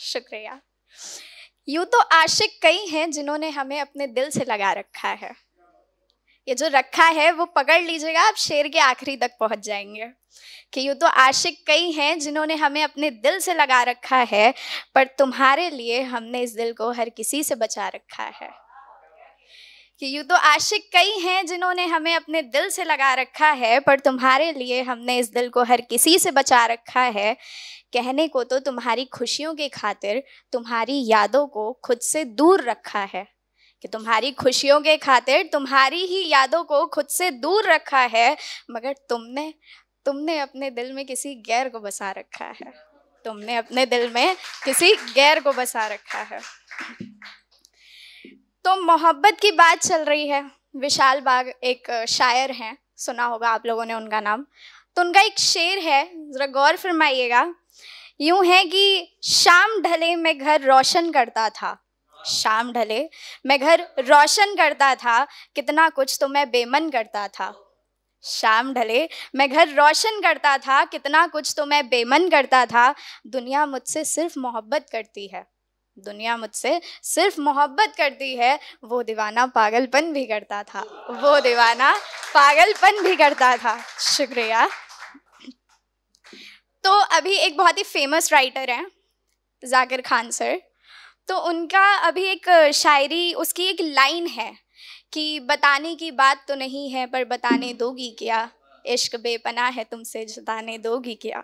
शुक्रिया यू तो आशिक कई हैं जिन्होंने हमें अपने दिल से लगा रखा है ये जो रखा है वो पकड़ लीजिएगा आप शेर के आखिरी तक पहुंच जाएंगे कि यूँ तो आशिक कई हैं जिन्होंने हमें अपने दिल से लगा रखा है पर तुम्हारे लिए हमने इस दिल को हर किसी से बचा रखा है कि यूं तो आशिक कई हैं जिन्होंने हमें अपने दिल से लगा रखा है पर तुम्हारे लिए हमने इस दिल को हर किसी से बचा रखा है कहने को तो तुम्हारी खुशियों की खातिर तुम्हारी यादों को खुद से दूर रखा है कि तुम्हारी खुशियों के खातिर तुम्हारी ही यादों को खुद से दूर रखा है मगर तुमने तुमने अपने दिल में किसी गैर को बसा रखा है तुमने अपने दिल में किसी गैर को बसा रखा है तो मोहब्बत की बात चल रही है विशाल बाग एक शायर हैं सुना होगा आप लोगों ने उनका नाम तो उनका एक शेर है ज़रा गौर फरमाइएगा यूं है कि शाम ढले मैं घर रोशन करता था शाम ढले मैं घर रोशन करता था कितना कुछ तो मैं बेमन करता था शाम ढले मैं घर रोशन करता था कितना कुछ तो मैं बेमन करता था दुनिया मुझसे सिर्फ मोहब्बत करती है दुनिया मुझसे सिर्फ मोहब्बत करती है वो दीवाना पागलपन भी करता था वो दीवाना पागलपन भी करता था शुक्रिया तो अभी एक बहुत ही फेमस राइटर हैं जाकिर खान सर तो उनका अभी एक शायरी उसकी एक लाइन है कि बताने की बात तो नहीं है पर बताने दोगी क्या इश्क बेपना है तुमसे जताने दोगी क्या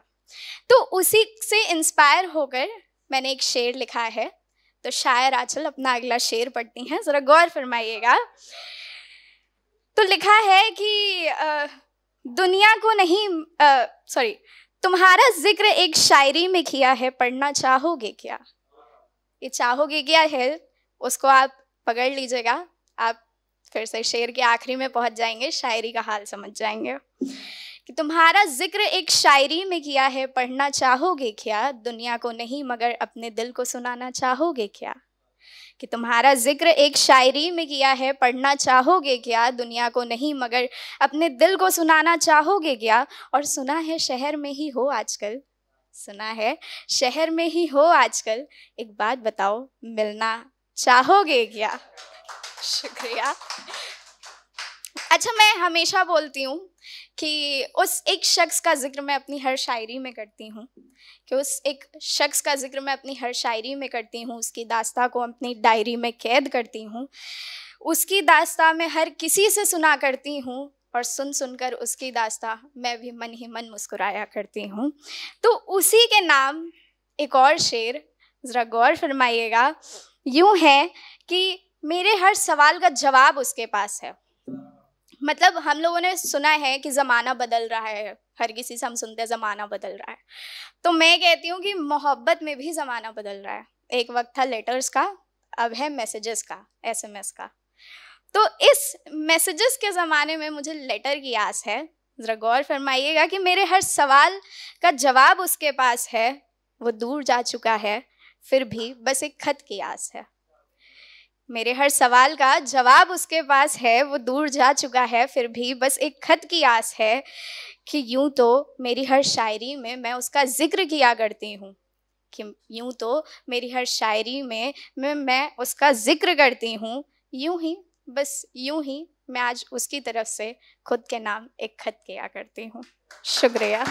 तो उसी से इंस्पायर होकर मैंने एक शेर लिखा है तो शायर आचल अपना अगला शेर पढ़ती हैं ज़रा गौर फरमाइएगा तो लिखा है कि आ, दुनिया को नहीं सॉरी तुम्हारा जिक्र एक शायरी में किया है पढ़ना चाहोगे क्या ये चाहोगे क्या है उसको आप पकड़ लीजिएगा आप फिर से शेर के आखिरी में पहुंच जाएंगे शायरी का हाल समझ जाएंगे कि तुम्हारा जिक्र एक शायरी में किया है पढ़ना चाहोगे क्या दुनिया को नहीं मगर अपने दिल को सुनाना चाहोगे क्या कि तुम्हारा जिक्र एक शायरी में किया है पढ़ना चाहोगे क्या दुनिया को नहीं मगर अपने दिल को सुनाना चाहोगे क्या और सुना है शहर में ही हो आजकल सुना है शहर में ही हो आजकल एक बात बताओ मिलना चाहोगे क्या शुक्रिया अच्छा मैं हमेशा बोलती हूँ कि उस एक शख्स का जिक्र मैं अपनी हर शायरी में करती हूँ कि उस एक शख्स का जिक्र मैं अपनी हर शायरी में करती हूँ उसकी दास्ता को अपनी डायरी में कैद करती हूँ उसकी दास्ता मैं हर किसी से सुना करती हूँ और सुन सुनकर उसकी दास्ता मैं भी मन ही मन मुस्कुराया करती हूँ तो उसी के नाम एक और शेर ज़रा गौर फरमाइएगा यूँ है कि मेरे हर सवाल का जवाब उसके पास है मतलब हम लोगों ने सुना है कि ज़माना बदल रहा है हर किसी से हम सुनते हैं ज़माना बदल रहा है तो मैं कहती हूँ कि मोहब्बत में भी ज़माना बदल रहा है एक वक्त था लेटर्स का अब है मैसेजेस का एसएमएस का तो इस मैसेजेस के ज़माने में मुझे लेटर की आस है ज़रा गौर फरमाइएगा कि मेरे हर सवाल का जवाब उसके पास है वो दूर जा चुका है फिर भी बस एक खत की आस है मेरे हर सवाल का जवाब उसके पास है वो दूर जा चुका है फिर भी बस एक खत की आस है कि यूं तो मेरी हर शायरी में मैं उसका जिक्र किया करती हूँ कि यूं तो मेरी हर शायरी में मैं मैं उसका जिक्र करती हूँ यूं ही बस यूं ही मैं आज उसकी तरफ से खुद के नाम एक खत किया करती हूँ शुक्रिया